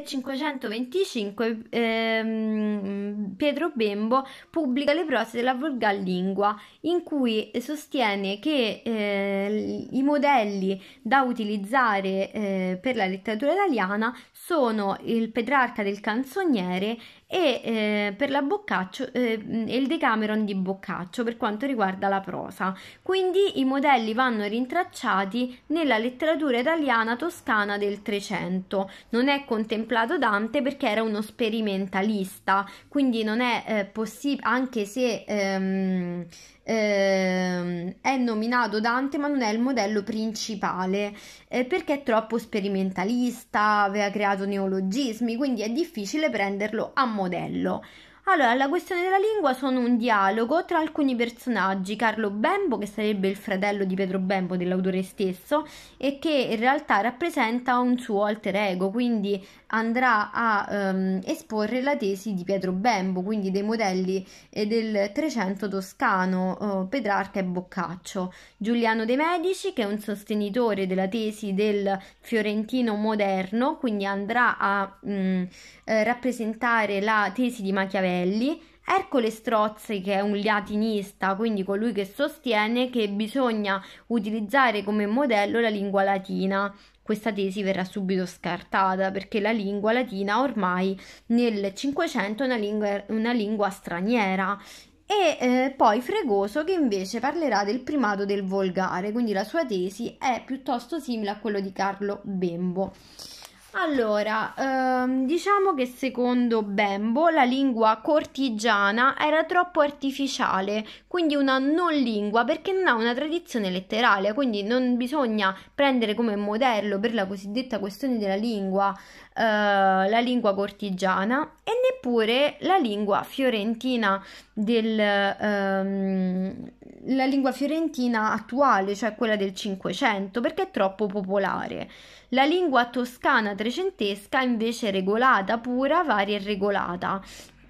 1525 ehm, Pietro Bembo pubblica le prose della volgar lingua in cui sostiene che eh, i modelli da utilizzare eh, per la letteratura italiana sono il Petrarca del canzoniere e eh, per la Boccaccio eh, il Decameron di Boccaccio per quanto riguarda la prosa. Quindi i modelli vanno rintracciati nella letteratura italiana toscana del Trecento. Non è contemplato Dante perché era uno sperimentalista, quindi non è eh, possibile, anche se... Ehm, eh, è nominato Dante ma non è il modello principale eh, perché è troppo sperimentalista, aveva creato neologismi, quindi è difficile prenderlo a modello. Allora, la questione della lingua sono un dialogo tra alcuni personaggi, Carlo Bembo, che sarebbe il fratello di Pietro Bembo dell'autore stesso, e che in realtà rappresenta un suo alter ego, quindi andrà a um, esporre la tesi di Pietro Bembo, quindi dei modelli eh, del Trecento toscano, uh, Petrarca e Boccaccio. Giuliano De Medici, che è un sostenitore della tesi del fiorentino moderno, quindi andrà a um, rappresentare la tesi di Machiavelli Machiavelli, Ercole Strozzi, che è un latinista, quindi colui che sostiene che bisogna utilizzare come modello la lingua latina. Questa tesi verrà subito scartata perché la lingua latina ormai nel Cinquecento è una lingua, una lingua straniera e eh, poi Fregoso che invece parlerà del primato del volgare, quindi la sua tesi è piuttosto simile a quella di Carlo Bembo. Allora, ehm, diciamo che secondo Bembo la lingua cortigiana era troppo artificiale, quindi una non lingua perché non ha una tradizione letteraria, quindi non bisogna prendere come modello per la cosiddetta questione della lingua eh, la lingua cortigiana e neppure la lingua fiorentina del, ehm, la lingua fiorentina attuale, cioè quella del Cinquecento, perché è troppo popolare. La lingua toscana trecentesca invece regolata pura, varia e regolata,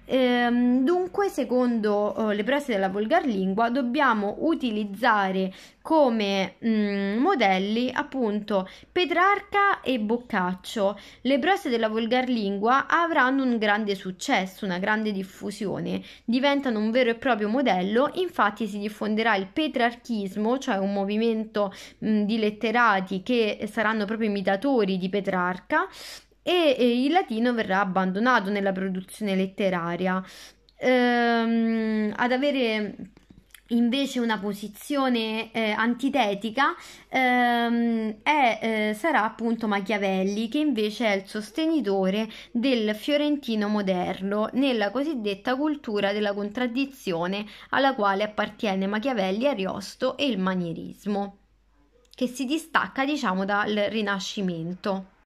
Ehm, dunque, secondo eh, le prese della volgar lingua, dobbiamo utilizzare come mh, mm, modelli appunto Petrarca e Boccaccio. Le prose della volgar lingua avranno un grande successo, una grande diffusione, diventano un vero e proprio modello, infatti si diffonderà il petrarchismo, cioè un movimento mh, mm, di letterati che saranno proprio imitatori di Petrarca e, e il latino verrà abbandonato nella produzione letteraria. Ehm, ad avere invece una posizione eh, antitetica ehm, è, eh, sarà appunto Machiavelli che invece è il sostenitore del fiorentino moderno nella cosiddetta cultura della contraddizione alla quale appartiene Machiavelli, Ariosto e il manierismo che si distacca diciamo dal rinascimento.